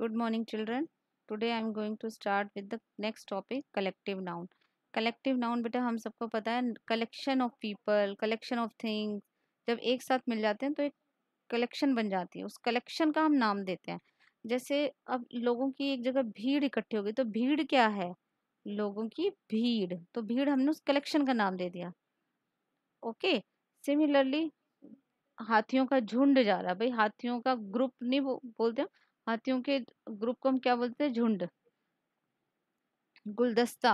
good morning children today i am going to start with the next topic collective noun collective noun बेटा हम सबको पता है collection of people collection of things जब एक साथ मिल जाते हैं तो एक collection बन जाती है उस collection का हम नाम देते हैं जैसे अब लोगों की एक जगह भीड़ इकट्ठी हो गई तो भीड़ क्या है लोगों की भीड़ तो भीड़ हमने उस कलेक्शन का नाम दे दिया ओके सिमिलरली हाथियों का झुंड जा रहा भाई हाथियों का ग्रुप नहीं बोलते हाथियों के ग्रुप को हम क्या बोलते हैं झुंड गुलदस्ता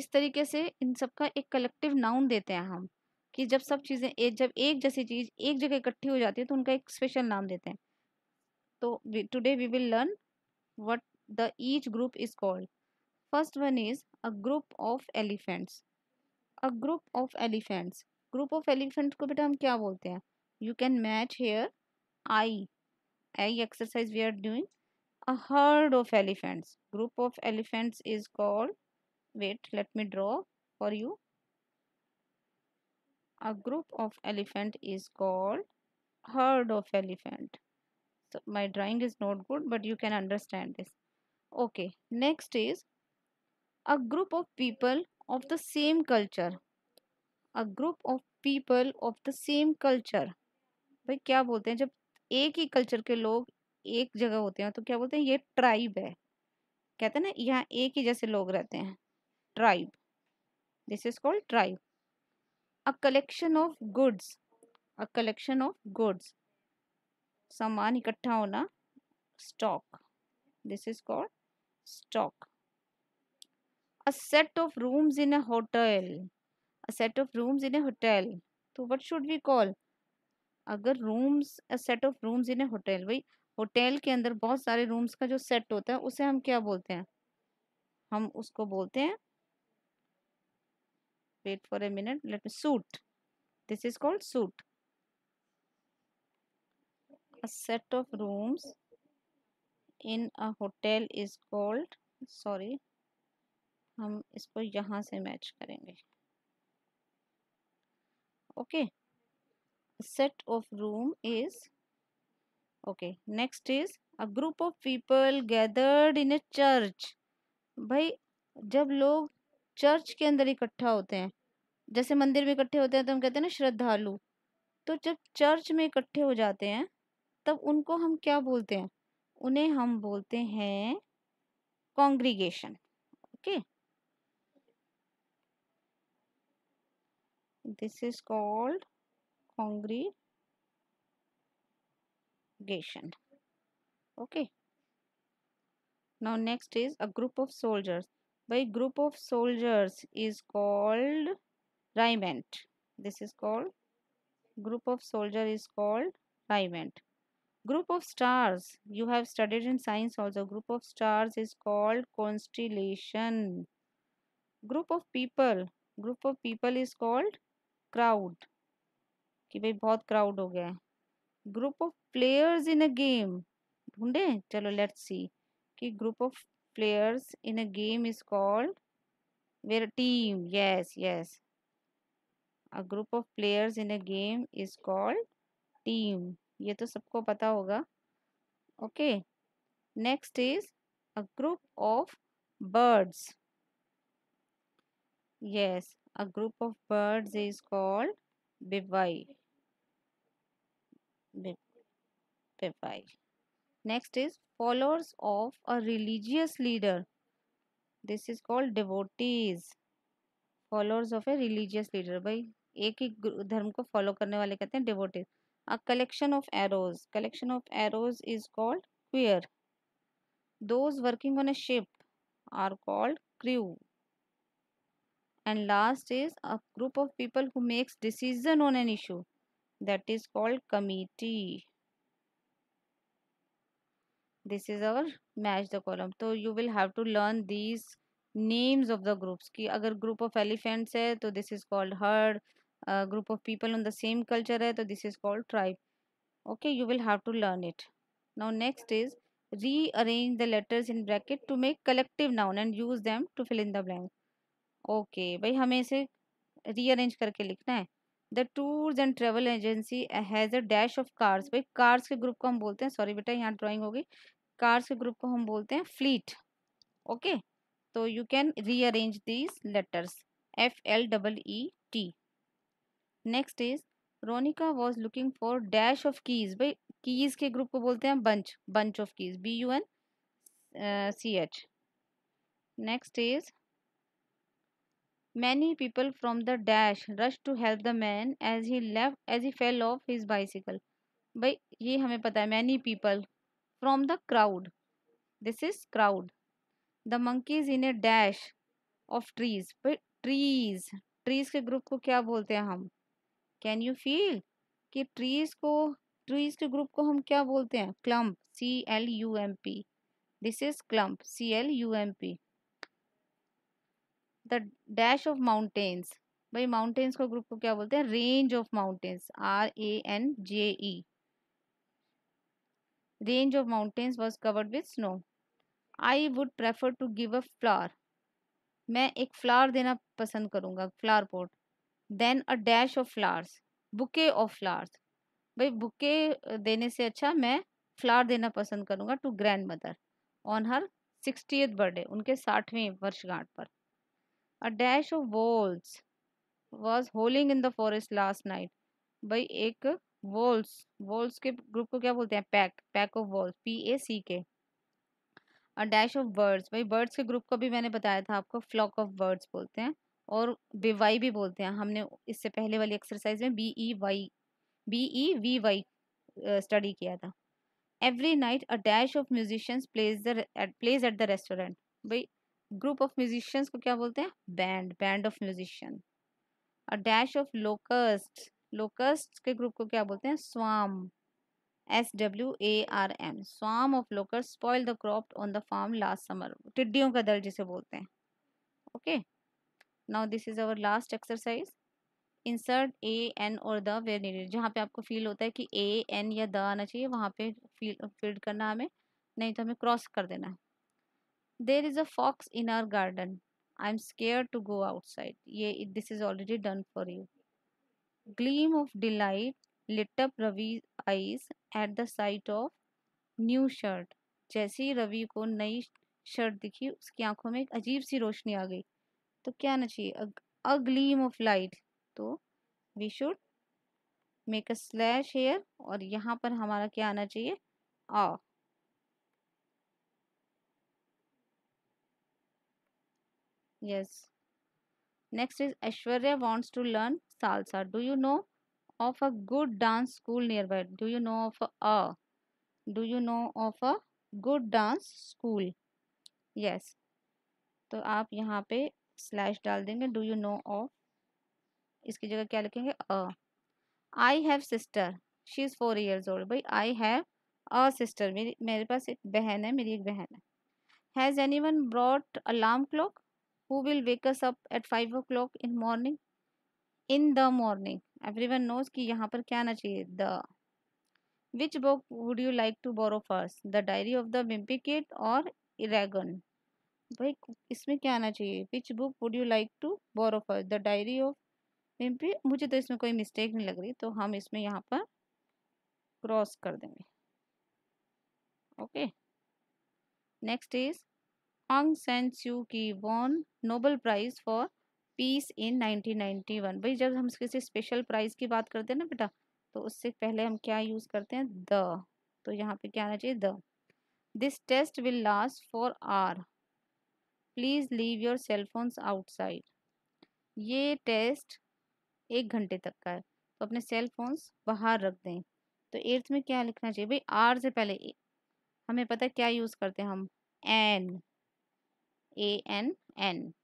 इस तरीके से इन सबका एक कलेक्टिव नाउन देते हैं हम कि जब सब चीज़ें एक जब एक जैसी चीज़ एक जगह इकट्ठी हो जाती है तो उनका एक स्पेशल नाम देते हैं तो today we will learn what the each group is called first one is a group of elephants a group of elephants group of elephant को बेटा हम क्या बोलते हैं you can match here I A exercise we are doing a herd of elephants group of elephants is called wait let me draw for you a group of elephant is called herd of elephant so my drawing is not good but you can understand this okay next is a group of people of the same culture a group of people of the same culture भाई क्या बोलते हैं जब एक ही culture के लोग एक जगह होते हैं तो क्या बोलते हैं ये ट्राइब है कहते हैं ना यहाँ एक ही जैसे लोग रहते हैं tribe this is called tribe a collection of goods a collection of goods सामान इकट्ठा होना stock this is called stock a set of rooms in a hotel a set of rooms in a hotel तो what should we call अगर rooms set of rooms in a hotel भाई hotel के अंदर बहुत सारे rooms का जो set होता है उसे हम क्या बोलते हैं हम उसको बोलते हैं wait for a minute let me suit this is called suit a set of rooms in a hotel is called sorry हम इसको यहाँ से मैच करेंगे okay okay. set of room is okay next is a group of people gathered in a church भाई जब लोग church के अंदर इकट्ठा होते हैं जैसे मंदिर में इकट्ठे होते हैं तो हम कहते हैं ना श्रद्धालु तो जब चर्च में इकट्ठे हो जाते हैं तब उनको हम क्या बोलते हैं उन्हें हम बोलते हैं congregation okay this is called congregation okay now next is a group of soldiers by group of soldiers is called regiment this is called group of soldier is called regiment group of stars you have studied in science also group of stars is called constellation group of people group of people is called crowd कि भाई बहुत crowd हो गया है group of players in a game ढूंढे चलो let's see कि group of players in a game is called where team yes yes a group of players in a game is called team ये तो सबको पता होगा okay next is a group of birds yes a group of birds is called bevy पेपाई next is followers of a religious leader this is called devotees followers of a religious leader भाई एक ही धर्म को follow करने वाले कहते हैं devotees a collection of arrows collection of arrows is called quiver those working on a ship are called crew and last is a group of people who makes decision on an issue that is called committee this is our match the column तो you will have to learn these names of the groups कि अगर group of elephants है तो this is called herd uh, group of people on the same culture है तो this is called tribe okay you will have to learn it now next is rearrange the letters in bracket to make collective noun and use them to fill in the blank okay भाई हमें इसे rearrange करके लिखना है the tours and travel agency has a dash of cars भाई cars के ग्रुप को हम बोलते हैं सॉरी बेटा यहाँ ड्राइंग होगी कार्स के ग्रुप को हम बोलते हैं फ्लीट ओके तो you can rearrange these letters F L double E T next is Ronica was looking for dash of keys भाई कीज के ग्रुप को बोलते हैं bunch bunch of keys B U N C H next is Many people from the dash rushed to help the man as he left as he fell off his bicycle. भाई ये हमें पता है many people from the crowd. This is crowd. The monkey is in a dash of trees. But trees trees के ग्रुप को क्या बोलते हैं हम कैन यू फील कि ट्रीज को ट्रीज के ग्रुप को हम क्या बोलते हैं clump C L U M P this is clump C L U M P the dash of mountains भाई माउंटेन्स को ग्रुप को क्या बोलते हैं range of mountains R A N G E range of mountains was covered with snow I would prefer to give a flower मैं एक flower देना पसंद करूँगा flower pot then a dash of flowers bouquet of flowers भाई bouquet देने से अच्छा मैं फ्लावर देना पसंद करूँगा to grandmother on her sixtieth birthday उनके साठवें वर्षगांठ पर a dash of wolves was howling in the forest last night भाई एक wolves wolves के group को क्या बोलते हैं pack pack of wolves p A C K a dash of birds भाई birds के ग्रुप को भी मैंने बताया था आपको फ्लॉक ऑफ birds बोलते हैं और बीवाई भी बोलते हैं हमने इससे पहले वाली एक्सरसाइज में B E Y B E V Y study किया था every night a dash of musicians plays the plays at the restaurant भाई ग्रुप ऑफ म्यूजिशियंस को क्या बोलते हैं बैंड बैंड ऑफ म्यूजिशियन और डैश ऑफ लोकस्ट लोकस्ट के ग्रुप को क्या बोलते हैं swarm S W A R M swarm of locust spoil the crop on the farm last summer टिड्डियों का दल जिसे बोलते हैं okay now this is our last exercise insert A N और द वेर जहाँ पे आपको फील होता है कि ए एन या द आना चाहिए वहाँ पे फील फील्ड करना हमें नहीं तो हमें क्रॉस कर देना है there is a fox in our garden I am scared to go outside ये this is already done for you gleam of delight lit up Ravi eyes at the sight of new shirt जैसे ही रवि को नई shirt दिखी उसकी आंखों में एक अजीब सी रोशनी आ गई तो क्या आना चाहिए अ ग्लीम ऑफ लाइट तो we should make a slash here और यहाँ पर हमारा क्या आना चाहिए आ yes next is ashwarya wants to learn salsa do you know of a good dance school nearby do you know of a uh, do you know of a good dance school yes to aap yahan pe slash dal denge do you know of iski jagah kya likhenge a i have sister she is 4 years old bhai i have a sister meri mere paas ek behan hai meri ek behan hai has anyone brought alarm clock who will wake us up at five o'clock in morning in the morning everyone knows कि यहाँ पर क्या आना चाहिए the which book would you like to borrow first the diary of the wimpy kid और Eragon भाई इसमें क्या आना चाहिए which book would you like to borrow first the diary of wimpy मुझे तो इसमें कोई मिस्टेक नहीं लग रही तो हम इसमें यहाँ पर क्रॉस कर देंगे okay next is Aung San Suu Kyi won Nobel prize for peace in 1991 भाई जब हम किसी स्पेशल प्राइज़ की बात करते हैं ना बेटा तो उससे पहले हम क्या यूज़ करते हैं द तो यहाँ पे क्या आना चाहिए the this test will last for hour please leave your cell phones outside ये टेस्ट एक घंटे तक का है तो अपने सेल फोन्स बाहर रख दें तो एट्थ में क्या लिखना चाहिए भाई आर से पहले हमें पता क्या यूज़ करते हैं हम an A N N.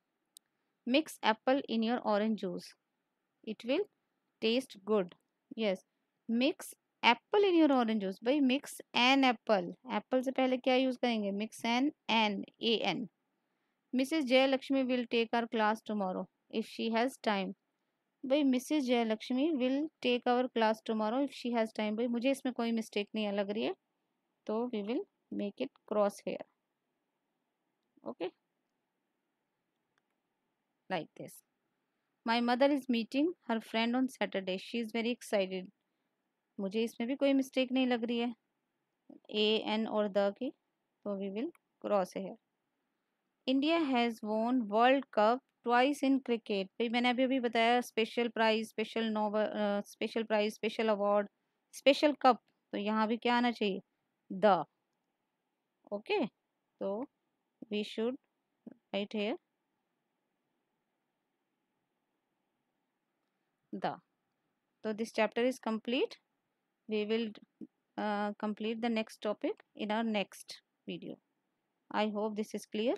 Mix apple in your orange juice. It will taste good. Yes. Mix apple in your orange juice भाई मिक्स एन एप्पल एप्पल से पहले क्या यूज़ करेंगे mix an an A N Mrs Jayalakshmi will take our class tomorrow if she has time भाई Mrs Jayalakshmi will take our class tomorrow if she has time भाई मुझे इसमें कोई मिस्टेक नहीं लग रही है तो we will make it cross here okay like this. My mother is meeting her friend on Saturday. She is very excited. मुझे इसमें भी कोई मिस्टेक नहीं लग रही है ए एन और द की तो we will cross here India has won world cup twice in cricket भाई मैंने अभी अभी बताया special prize special Nobel special prize special award special cup तो यहाँ भी क्या आना चाहिए द ओके okay? तो we should write here the. So this chapter is complete. We will uh, complete the next topic in our next video. I hope this is clear.